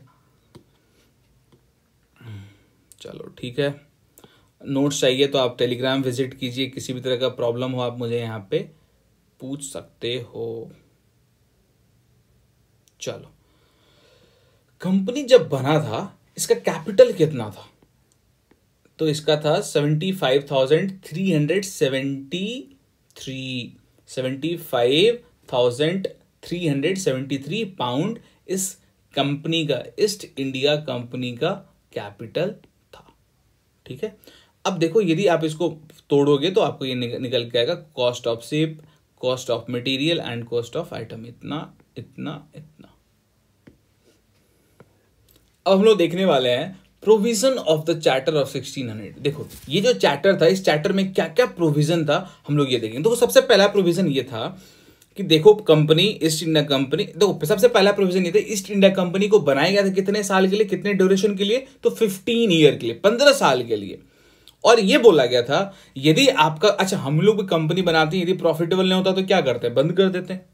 चलो ठीक है नोट्स चाहिए तो आप टेलीग्राम विजिट कीजिए किसी भी तरह का प्रॉब्लम हो आप मुझे यहाँ पे पूछ सकते हो चलो कंपनी जब बना था इसका कैपिटल कितना था तो इसका था seventy five thousand three hundred seventy three seventy five thousand three hundred seventy three pound इस कंपनी का ईस्ट इंडिया कंपनी का कैपिटल था ठीक है अब देखो यदि आप इसको तोड़ोगे तो आपको ये निकल के आएगा कॉस्ट ऑफ सेप cost of material and cost of item इतना इतना इतना अब हम लोग देखने वाले हैं provision of the charter of 1600 देखो ये जो चैटर था इस चैटर में क्या क्या प्रोविजन था हम लोग ये देखेंगे देखो सबसे पहला प्रोविजन ये था कि देखो कंपनी ईस्ट इंडिया कंपनी देखो सबसे पहला प्रोविजन ये था ईस्ट इंडिया कंपनी को बनाया गया था कितने साल के लिए कितने ड्यूरेशन के लिए तो फिफ्टीन ईयर के लिए पंद्रह साल के लिए और ये बोला गया था यदि आपका अच्छा हम लोग कंपनी बनाते हैं यदि प्रॉफिटेबल नहीं होता तो क्या करते हैं बंद कर देते हैं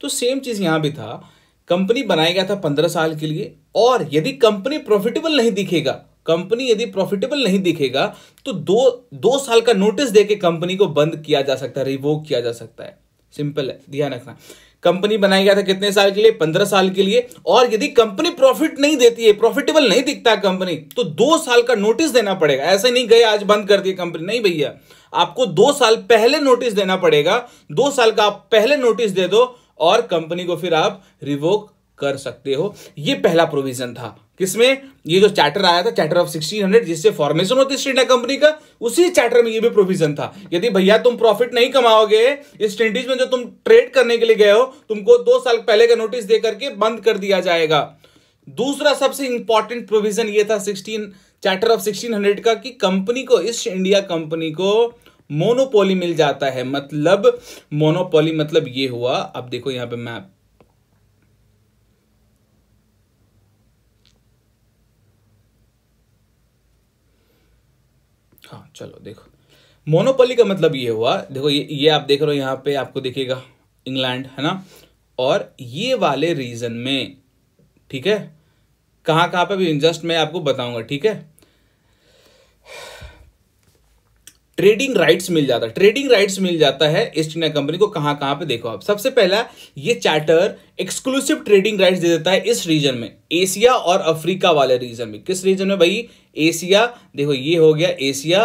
तो सेम चीज यहां भी था कंपनी बनाया गया था पंद्रह साल के लिए और यदि कंपनी प्रॉफिटेबल नहीं दिखेगा कंपनी यदि प्रॉफिटेबल नहीं दिखेगा तो दो दो साल का नोटिस देके कंपनी को बंद किया जा सकता है रिवोक किया जा सकता है सिंपल है ध्यान रखना कंपनी बनाया गया था कितने साल के लिए पंद्रह साल के लिए और यदि कंपनी प्रॉफिट नहीं देती है प्रॉफिटेबल नहीं दिखता कंपनी तो दो साल का नोटिस देना पड़ेगा ऐसे नहीं गए आज बंद कर दिए कंपनी नहीं भैया आपको दो साल पहले नोटिस देना पड़ेगा दो साल का आप पहले नोटिस दे दो और कंपनी को फिर आप रिवोक कर सकते हो ये पहला प्रोविजन था किसमें ये जो चैटर आया था चैटर ऑफ 1600 जिससे फॉर्मेशन होती स्टेट कंपनी का उसी चैटर में ये भी प्रोविजन था यदि भैया तुम प्रॉफिट नहीं कमाओगे इस ट्रेंडीज में जो तुम ट्रेड करने के लिए गए हो तुमको दो साल पहले का नोटिस दे करके बंद कर दिया जाएगा दूसरा सबसे इंपॉर्टेंट प्रोविजन ये था सिक्सटीन चैटर ऑफ 1600 का कि कंपनी को ईस्ट इंडिया कंपनी को मोनोपोली मिल जाता है मतलब मोनोपोली मतलब ये हुआ अब देखो यहां पे मैं हाँ चलो देखो मोनोपोली का मतलब ये हुआ देखो ये ये आप देख रहे हो यहाँ पे आपको दिखेगा इंग्लैंड है ना और ये वाले रीजन में ठीक है कहाँ कहाँ पे भी जस्ट मैं आपको बताऊंगा ठीक है ट्रेडिंग राइट्स मिल जाता है ट्रेडिंग राइट्स मिल जाता है ईस्ट इंडिया कंपनी को कहां कहां पे देखो आप सबसे पहला ये चार्टर एक्सक्लूसिव ट्रेडिंग राइट्स दे देता है इस रीजन में एशिया और अफ्रीका वाले रीजन में किस रीजन में भाई एशिया देखो ये हो गया एशिया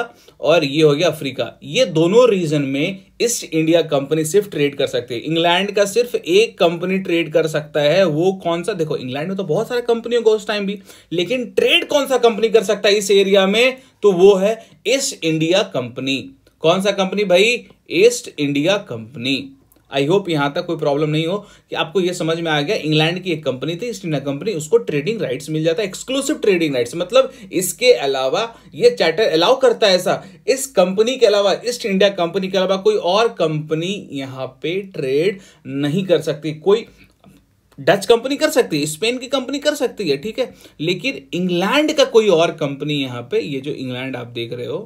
और ये हो गया अफ्रीका ये दोनों रीजन में ईस्ट इंडिया कंपनी सिर्फ ट्रेड कर सकती है इंग्लैंड का सिर्फ एक कंपनी ट्रेड कर सकता है वो कौन सा देखो इंग्लैंड में तो बहुत सारे कंपनी होगा उस टाइम भी लेकिन ट्रेड कौन सा कंपनी कर सकता है इस एरिया में तो वो है ईस्ट इंडिया कंपनी कौन सा कंपनी भाई East India Company I hope यहाँ तक कोई प्रॉब्लम नहीं हो कि आपको ये समझ में आ गया इंग्लैंड की एक कंपनी थी ईस्ट इंडिया कंपनी उसको ट्रेडिंग राइट्स मिल जाता है एक्सक्लूसिव ट्रेडिंग राइट्स मतलब इसके अलावा ये चैटर अलाउ करता है ऐसा इस कंपनी के अलावा ईस्ट इंडिया कंपनी के अलावा कोई और कंपनी यहाँ पे ट्रेड नहीं कर सकती कोई डच कंपनी कर सकती है स्पेन की कंपनी कर सकती है ठीक है लेकिन इंग्लैंड का कोई और कंपनी यहाँ पे ये जो इंग्लैंड आप देख रहे हो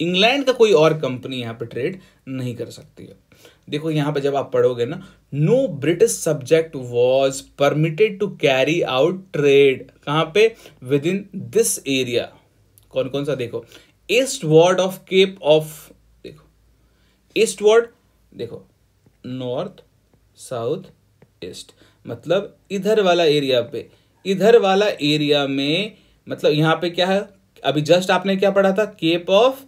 इंग्लैंड का कोई और कंपनी यहां पे ट्रेड नहीं कर सकती है देखो यहाँ पर जब आप पढ़ोगे ना no British subject was permitted to carry out trade कहाँ पे विद इन दिस एरिया कौन कौन सा देखो eastward of cape of देखो ईस्ट वार्ड देखो नॉर्थ साउथ ईस्ट मतलब इधर वाला एरिया पे इधर वाला एरिया में मतलब यहाँ पे क्या है अभी जस्ट आपने क्या पढ़ा था cape of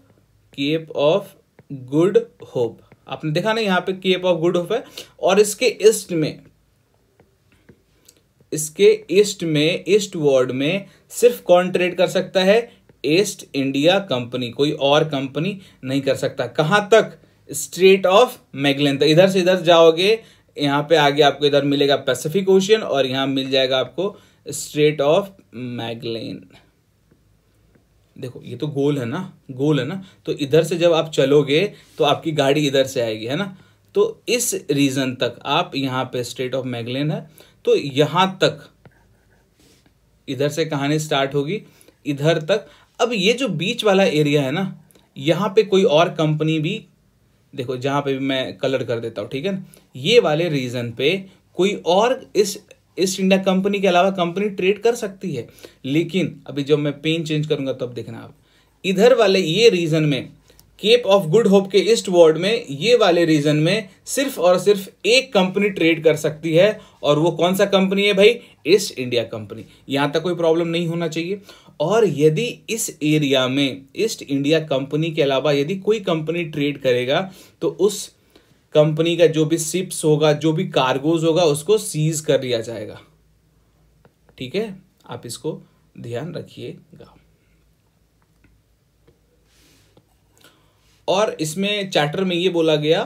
cape of good hope आपने देखा ना यहाँ पे केप ऑफ गुड होप है और इसके ईस्ट में इसके ईस्ट में ईस्ट वर्ड में सिर्फ कौन ट्रेड कर सकता है ईस्ट इंडिया कंपनी कोई और कंपनी नहीं कर सकता कहां तक स्ट्रेट ऑफ मैगलन तक इधर से इधर जाओगे यहां पे आगे आपको इधर मिलेगा पैसिफिक ओशियन और यहां मिल जाएगा आपको स्ट्रेट ऑफ मैगलेन देखो ये तो गोल है ना गोल है ना तो इधर से जब आप चलोगे तो आपकी गाड़ी इधर से आएगी है ना तो इस रीज़न तक आप यहाँ पे स्टेट ऑफ मैगलेन है तो यहाँ तक इधर से कहानी स्टार्ट होगी इधर तक अब ये जो बीच वाला एरिया है ना यहाँ पे कोई और कंपनी भी देखो जहाँ पे भी मैं कलर कर देता हूँ ठीक है ना ये वाले रीज़न पे कोई और इस ईस्ट इंडिया कंपनी के अलावा कंपनी ट्रेड कर सकती है लेकिन अभी जब मैं पेन चेंज करूंगा तब देखना आप इधर वाले ये रीजन में केप ऑफ गुड होप के ईस्ट वार्ड में ये वाले रीजन में सिर्फ और सिर्फ एक कंपनी ट्रेड कर सकती है और वो कौन सा कंपनी है भाई ईस्ट इंडिया कंपनी यहां तक कोई प्रॉब्लम नहीं होना चाहिए और यदि इस एरिया में ईस्ट इंडिया कंपनी के अलावा यदि कोई कंपनी ट्रेड करेगा तो उस कंपनी का जो भी शिप्स होगा जो भी कार्गोज होगा उसको सीज कर लिया जाएगा ठीक है आप इसको ध्यान रखिएगा और इसमें चैप्टर में ये बोला गया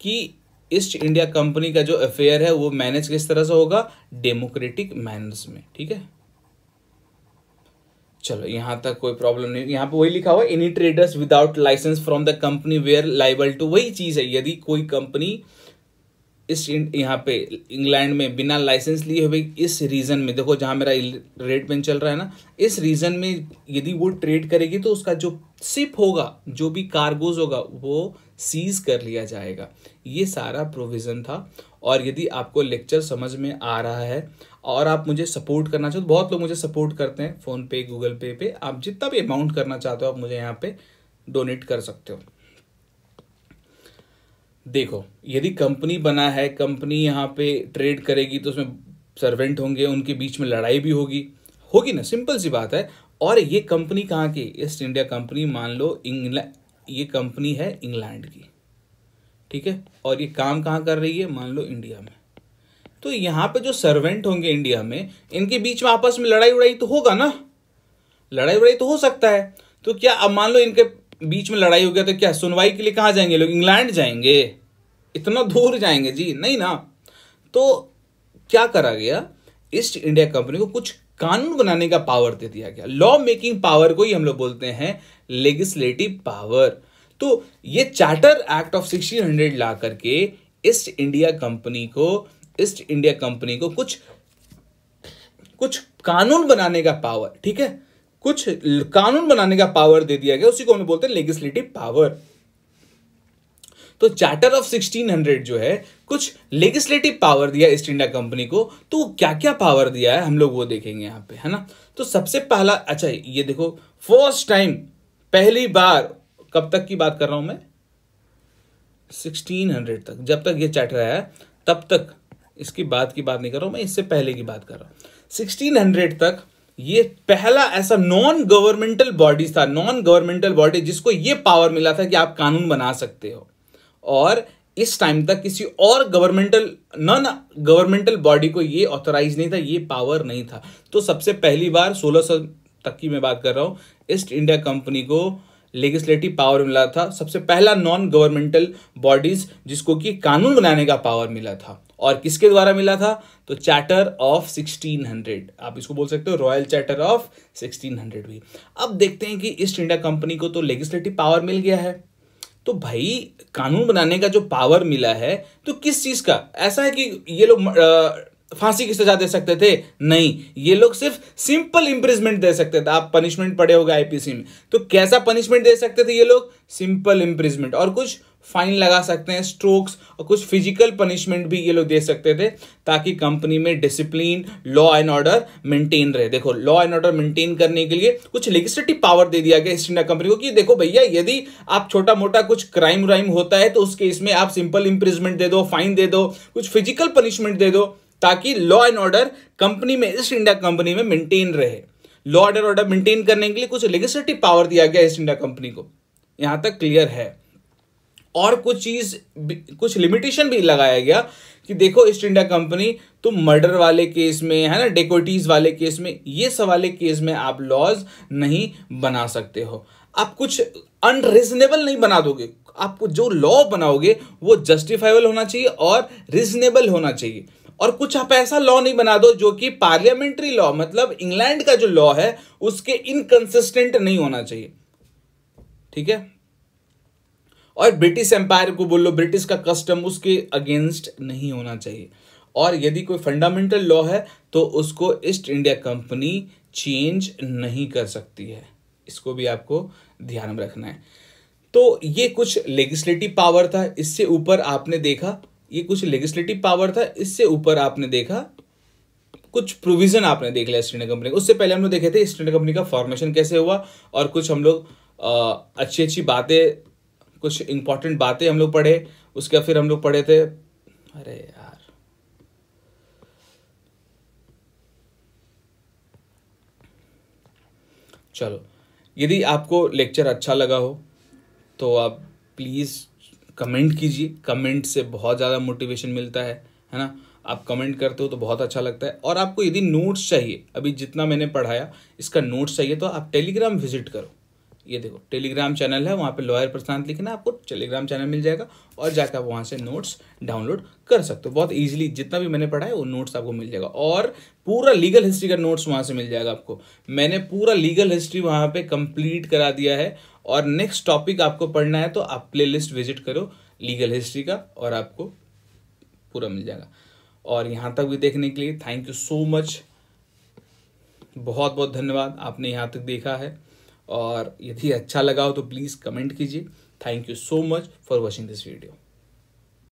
कि ईस्ट इंडिया कंपनी का जो अफेयर है वो मैनेज किस तरह से होगा डेमोक्रेटिक मैनर्स में ठीक है चलो यहाँ तक कोई प्रॉब्लम नहीं यहाँ पे वही लिखा हुआ any traders without license from the company were liable to वही चीज़ है यदि कोई कंपनी इस यहाँ पे इंग्लैंड में बिना लाइसेंस लिए हुए इस रीजन में देखो जहाँ मेरा रेड पेन चल रहा है ना इस रीजन में यदि वो ट्रेड करेगी तो उसका जो सिप होगा जो भी कार्गोज होगा वो सीज कर लिया जाएगा ये सारा प्रोविज़न था और यदि आपको लेक्चर समझ में आ रहा है और आप मुझे सपोर्ट करना चाहते हो तो बहुत लोग मुझे सपोर्ट करते हैं फ़ोन पे गूगल पे पे आप जितना भी अमाउंट करना चाहते हो आप मुझे यहाँ पे डोनेट कर सकते हो देखो यदि कंपनी बना है कंपनी यहाँ पे ट्रेड करेगी तो उसमें सर्वेंट होंगे उनके बीच में लड़ाई भी होगी होगी ना सिंपल सी बात है और ये कंपनी कहाँ की ईस्ट इंडिया कंपनी मान लो इंग्लैंड ये कंपनी है इंग्लैंड की ठीक है और ये काम कहाँ कर रही है मान लो इंडिया में तो यहाँ पे जो सर्वेंट होंगे इंडिया में इनके बीच में आपस में लड़ाई उड़ाई तो होगा ना लड़ाई उड़ाई तो हो सकता है तो क्या अब मान लो इनके बीच में लड़ाई हो गया तो क्या सुनवाई के लिए कहाँ जाएंगे लोग इंग्लैंड जाएंगे इतना दूर जाएंगे जी नहीं ना तो क्या करा गया ईस्ट इंडिया कंपनी को कुछ कानून बनाने का पावर दे दिया गया लॉ मेकिंग पावर को ही हम लोग बोलते हैं लेगिस्लेटिव पावर तो ये चार्टर एक्ट ऑफ हंड्रेड ला करके ईस्ट इंडिया कंपनी को ईस्ट इंडिया कंपनी को कुछ कुछ कानून बनाने का पावर ठीक है कुछ कानून बनाने का पावर दे दिया गया उसी को हम बोलते हैं लेगिस्लेटिव पावर तो चार्टर ऑफ 1600 जो है कुछ लेजिस्लेटिव पावर दिया ईस्ट इंडिया कंपनी को तो क्या क्या पावर दिया है हम लोग वो देखेंगे यहाँ पे है ना तो सबसे पहला अच्छा ये देखो फर्स्ट टाइम पहली बार कब तक की बात कर रहा हूं मैं 1600 तक जब तक ये चार्टर आया तब तक इसकी बात की बात नहीं कर रहा हूं मैं इससे पहले की बात कर रहा हूं 1600 तक ये पहला ऐसा नॉन गवर्नमेंटल बॉडीज था नॉन गवर्नमेंटल बॉडी जिसको ये पावर मिला था कि आप कानून बना सकते हो और इस टाइम तक किसी और गवर्नमेंटल नॉन गवर्नमेंटल बॉडी को ये ऑथोराइज नहीं था ये पावर नहीं था तो सबसे पहली बार सोलह सौ तक की मैं बात कर रहा हूँ ईस्ट इंडिया कंपनी को लेगिस्लेटिव पावर मिला था सबसे पहला नॉन गवर्नमेंटल बॉडीज जिसको कि कानून बनाने का पावर मिला था और किसके द्वारा मिला था तो चैटर ऑफ 1600 आप इसको बोल सकते हो रॉयल चैटर ऑफ 1600 भी अब देखते हैं कि ईस्ट इंडिया कंपनी को तो लेगिस्लेटिव पावर मिल गया है तो भाई कानून बनाने का जो पावर मिला है तो किस चीज़ का ऐसा है कि ये लोग फांसी की सजा दे सकते थे नहीं ये लोग सिर्फ सिंपल इंप्रिजमेंट दे सकते थे आप पनिशमेंट पड़े होगा आईपीसी में तो कैसा पनिशमेंट दे सकते थे ये लोग सिंपल इंप्रिजमेंट और कुछ फाइन लगा सकते हैं स्ट्रोक्स और कुछ फिजिकल पनिशमेंट भी ये लोग दे सकते थे ताकि कंपनी में discipline law and order maintain रहे देखो लॉ एंड ऑर्डर मेंटेन करने के लिए कुछ लेजिस्लेटिव पावर दे दिया गया ईस्ट इंडिया कंपनी को कि देखो भैया यदि आप छोटा मोटा कुछ क्राइम व्राइम होता है तो उस केस में आप सिंपल इंप्रिजमेंट दे दो फाइन दे दो कुछ फिजिकल पनिशमेंट दे दो ताकि लॉ एंड ऑर्डर कंपनी में ईस्ट इंडिया कंपनी में मेंटेन रहे लॉ एंड ऑर्डर मेंटेन करने के लिए कुछ लेजिस्लेटिव पावर दिया गया ईस्ट इंडिया कंपनी को यहां तक क्लियर है और कुछ चीज़ कुछ लिमिटेशन भी लगाया गया कि देखो ईस्ट इंडिया कंपनी तुम मर्डर वाले केस में है ना डेकोटीज वाले केस में ये सब वाले केस में आप लॉज नहीं बना सकते हो आप कुछ अनरिजनेबल नहीं बना दोगे आपको जो लॉ बनाओगे वो जस्टिफाइबल होना चाहिए और रिजनेबल होना चाहिए और कुछ आप ऐसा लॉ नहीं बना दो जो कि पार्लियामेंट्री लॉ मतलब इंग्लैंड का जो लॉ है उसके इनकंसिस्टेंट नहीं होना चाहिए ठीक है और ब्रिटिश एम्पायर को बोल लो ब्रिटिश का कस्टम उसके अगेंस्ट नहीं होना चाहिए और यदि कोई फंडामेंटल लॉ है तो उसको ईस्ट इंडिया कंपनी चेंज नहीं कर सकती है इसको भी आपको ध्यान में रखना है तो ये कुछ लेगिस्लेटिव पावर था इससे ऊपर आपने देखा ये कुछ लेगिस्लेटिव पावर था इससे ऊपर आपने देखा कुछ प्रोविजन आपने देख लिया ईस्ट इंडिया कंपनी उससे पहले हम लोग देखे थे ईस्ट इंडिया कंपनी का फॉर्मेशन कैसे हुआ और कुछ हम लोग अच्छी अच्छी बातें कुछ इंपॉर्टेंट बातें हम लोग पढ़े उसके बाद फिर हम लोग पढ़े थे अरे यार चलो यदि आपको लेक्चर अच्छा लगा हो तो आप प्लीज़ कमेंट कीजिए कमेंट से बहुत ज़्यादा मोटिवेशन मिलता है है ना आप कमेंट करते हो तो बहुत अच्छा लगता है और आपको यदि नोट्स चाहिए अभी जितना मैंने पढ़ाया इसका नोट्स चाहिए तो आप टेलीग्राम विजिट करो ये देखो टेलीग्राम चैनल है वहाँ पे लॉयर प्रशांत लिखना आपको टेलीग्राम चैनल मिल जाएगा और जाकर आप वहाँ से नोट्स डाउनलोड कर सकते हो बहुत ईजिली जितना भी मैंने पढ़ा है वो नोट्स आपको मिल जाएगा और पूरा लीगल हिस्ट्री का नोट्स वहाँ से मिल जाएगा आपको मैंने पूरा लीगल हिस्ट्री वहाँ पर कंप्लीट करा दिया है और नेक्स्ट टॉपिक आपको पढ़ना है तो आप प्ले विजिट करो लीगल हिस्ट्री का और आपको पूरा मिल जाएगा और यहाँ तक भी देखने के लिए थैंक यू सो मच बहुत बहुत धन्यवाद आपने यहाँ तक देखा है और यदि अच्छा लगा हो तो प्लीज़ कमेंट कीजिए thank you so much for watching this video